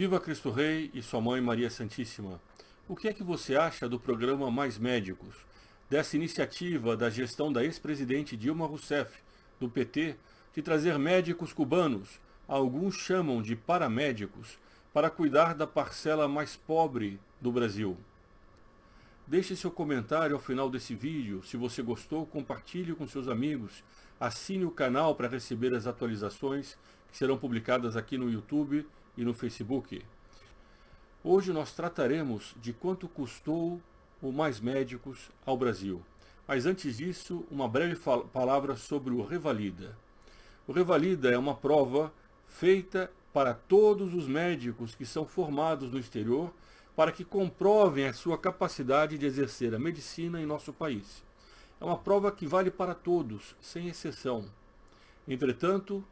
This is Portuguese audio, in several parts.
Viva Cristo Rei e sua mãe Maria Santíssima. O que é que você acha do programa Mais Médicos? Dessa iniciativa da gestão da ex-presidente Dilma Rousseff, do PT, de trazer médicos cubanos, alguns chamam de paramédicos, para cuidar da parcela mais pobre do Brasil. Deixe seu comentário ao final desse vídeo. Se você gostou, compartilhe com seus amigos. Assine o canal para receber as atualizações que serão publicadas aqui no YouTube e no Facebook. Hoje nós trataremos de quanto custou o Mais Médicos ao Brasil. Mas antes disso, uma breve palavra sobre o Revalida. O Revalida é uma prova feita para todos os médicos que são formados no exterior para que comprovem a sua capacidade de exercer a medicina em nosso país. É uma prova que vale para todos, sem exceção. Entretanto,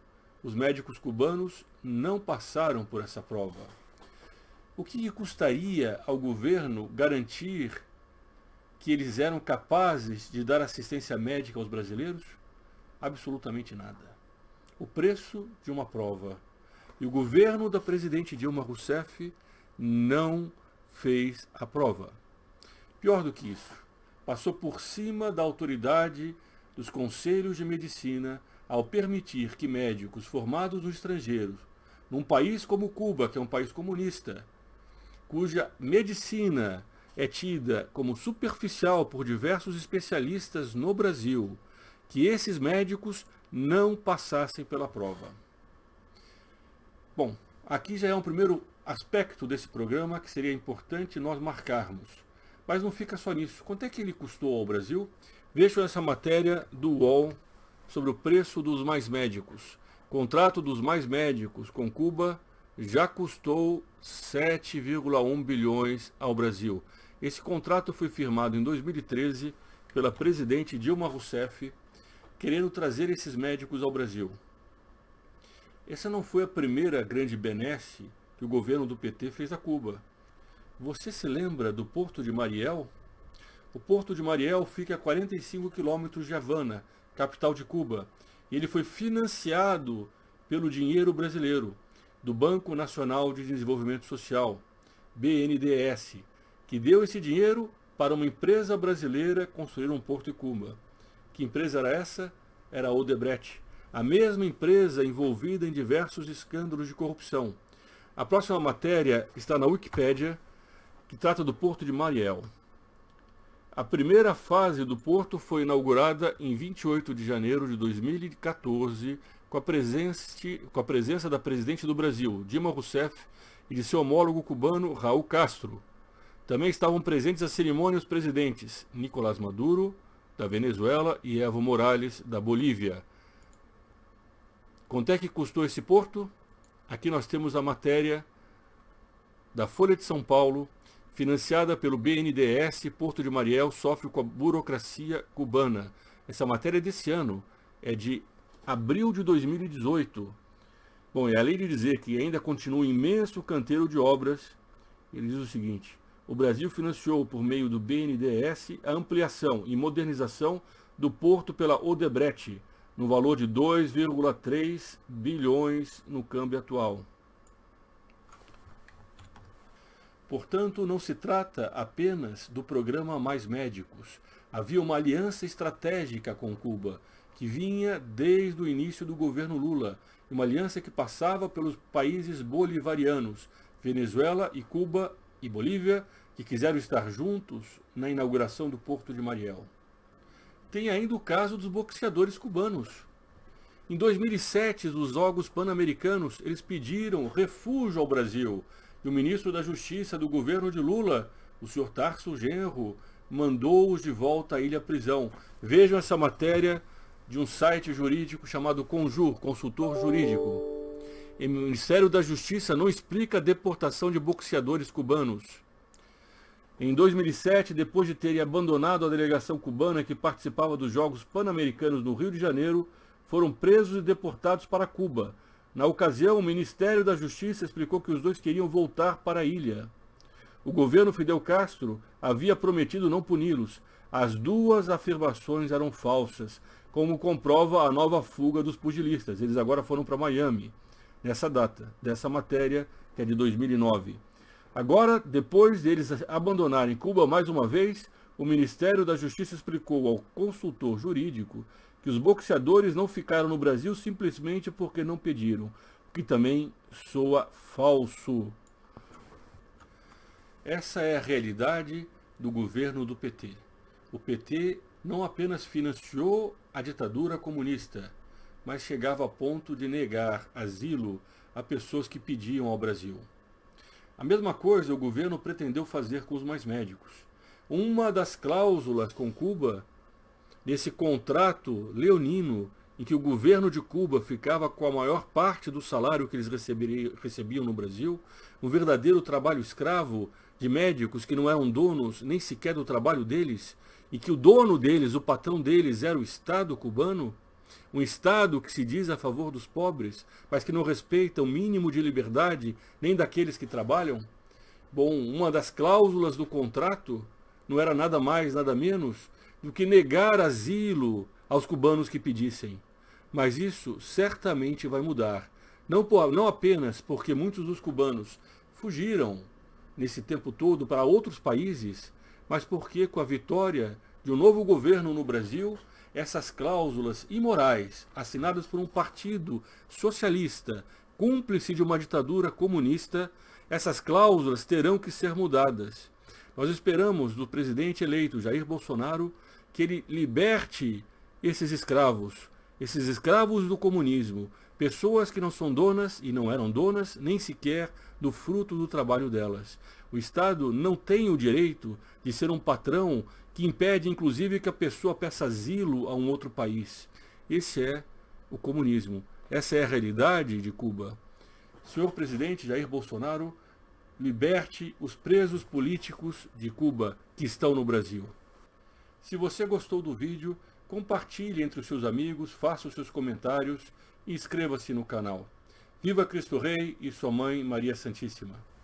os médicos cubanos não passaram por essa prova. O que custaria ao governo garantir que eles eram capazes de dar assistência médica aos brasileiros? Absolutamente nada. O preço de uma prova. E o governo da presidente Dilma Rousseff não fez a prova. Pior do que isso, passou por cima da autoridade dos conselhos de medicina ao permitir que médicos formados no estrangeiro, num país como Cuba, que é um país comunista, cuja medicina é tida como superficial por diversos especialistas no Brasil, que esses médicos não passassem pela prova. Bom, aqui já é um primeiro aspecto desse programa que seria importante nós marcarmos. Mas não fica só nisso. Quanto é que ele custou ao Brasil? Vejam essa matéria do UOL sobre o preço dos mais médicos. Contrato dos mais médicos com Cuba já custou 7,1 bilhões ao Brasil. Esse contrato foi firmado em 2013 pela presidente Dilma Rousseff, querendo trazer esses médicos ao Brasil. Essa não foi a primeira grande benesse que o governo do PT fez a Cuba. Você se lembra do Porto de Mariel? O Porto de Mariel fica a 45 quilômetros de Havana, capital de Cuba. E ele foi financiado pelo dinheiro brasileiro do Banco Nacional de Desenvolvimento Social, BNDES, que deu esse dinheiro para uma empresa brasileira construir um porto em Cuba. Que empresa era essa? Era a Odebrecht, a mesma empresa envolvida em diversos escândalos de corrupção. A próxima matéria está na Wikipédia, que trata do porto de Mariel. A primeira fase do porto foi inaugurada em 28 de janeiro de 2014, com a, com a presença da presidente do Brasil, Dilma Rousseff, e de seu homólogo cubano, Raul Castro. Também estavam presentes à cerimônia os presidentes Nicolás Maduro, da Venezuela, e Evo Morales, da Bolívia. Quanto é que custou esse porto? Aqui nós temos a matéria da Folha de São Paulo, financiada pelo BNDES, Porto de Mariel sofre com a burocracia cubana. Essa matéria é desse ano, é de abril de 2018. Bom, e é além de dizer que ainda continua um imenso canteiro de obras, ele diz o seguinte: o Brasil financiou por meio do BNDES a ampliação e modernização do porto pela Odebrecht, no valor de 2,3 bilhões no câmbio atual. Portanto, não se trata apenas do programa Mais Médicos. Havia uma aliança estratégica com Cuba, que vinha desde o início do governo Lula, uma aliança que passava pelos países bolivarianos, Venezuela e Cuba e Bolívia, que quiseram estar juntos na inauguração do Porto de Mariel. Tem ainda o caso dos boxeadores cubanos. Em 2007, nos Jogos Pan-Americanos, eles pediram refúgio ao Brasil e o ministro da Justiça do governo de Lula, o senhor Tarso Genro, mandou-os de volta à ilha prisão. Vejam essa matéria de um site jurídico chamado Conjur, consultor jurídico. E o Ministério da Justiça não explica a deportação de boxeadores cubanos. Em 2007, depois de terem abandonado a delegação cubana que participava dos Jogos Pan-Americanos no Rio de Janeiro, foram presos e deportados para Cuba na ocasião, o Ministério da Justiça explicou que os dois queriam voltar para a ilha. O governo Fidel Castro havia prometido não puni-los. As duas afirmações eram falsas, como comprova a nova fuga dos pugilistas. Eles agora foram para Miami, nessa data, dessa matéria, que é de 2009. Agora, depois deles abandonarem Cuba mais uma vez, o Ministério da Justiça explicou ao consultor jurídico que os boxeadores não ficaram no Brasil simplesmente porque não pediram, o que também soa falso. Essa é a realidade do governo do PT. O PT não apenas financiou a ditadura comunista, mas chegava a ponto de negar asilo a pessoas que pediam ao Brasil. A mesma coisa o governo pretendeu fazer com os mais médicos. Uma das cláusulas com Cuba Nesse contrato leonino, em que o governo de Cuba ficava com a maior parte do salário que eles recebiam no Brasil, um verdadeiro trabalho escravo de médicos que não eram donos nem sequer do trabalho deles, e que o dono deles, o patrão deles, era o Estado cubano, um Estado que se diz a favor dos pobres, mas que não respeita o mínimo de liberdade nem daqueles que trabalham? Bom, uma das cláusulas do contrato não era nada mais, nada menos do que negar asilo aos cubanos que pedissem. Mas isso certamente vai mudar. Não, não apenas porque muitos dos cubanos fugiram nesse tempo todo para outros países, mas porque com a vitória de um novo governo no Brasil, essas cláusulas imorais assinadas por um partido socialista cúmplice de uma ditadura comunista, essas cláusulas terão que ser mudadas. Nós esperamos do presidente eleito Jair Bolsonaro que ele liberte esses escravos, esses escravos do comunismo, pessoas que não são donas e não eram donas nem sequer do fruto do trabalho delas. O Estado não tem o direito de ser um patrão que impede, inclusive, que a pessoa peça asilo a um outro país. Esse é o comunismo. Essa é a realidade de Cuba. Senhor presidente Jair Bolsonaro, liberte os presos políticos de Cuba que estão no Brasil. Se você gostou do vídeo, compartilhe entre os seus amigos, faça os seus comentários e inscreva-se no canal. Viva Cristo Rei e sua mãe Maria Santíssima!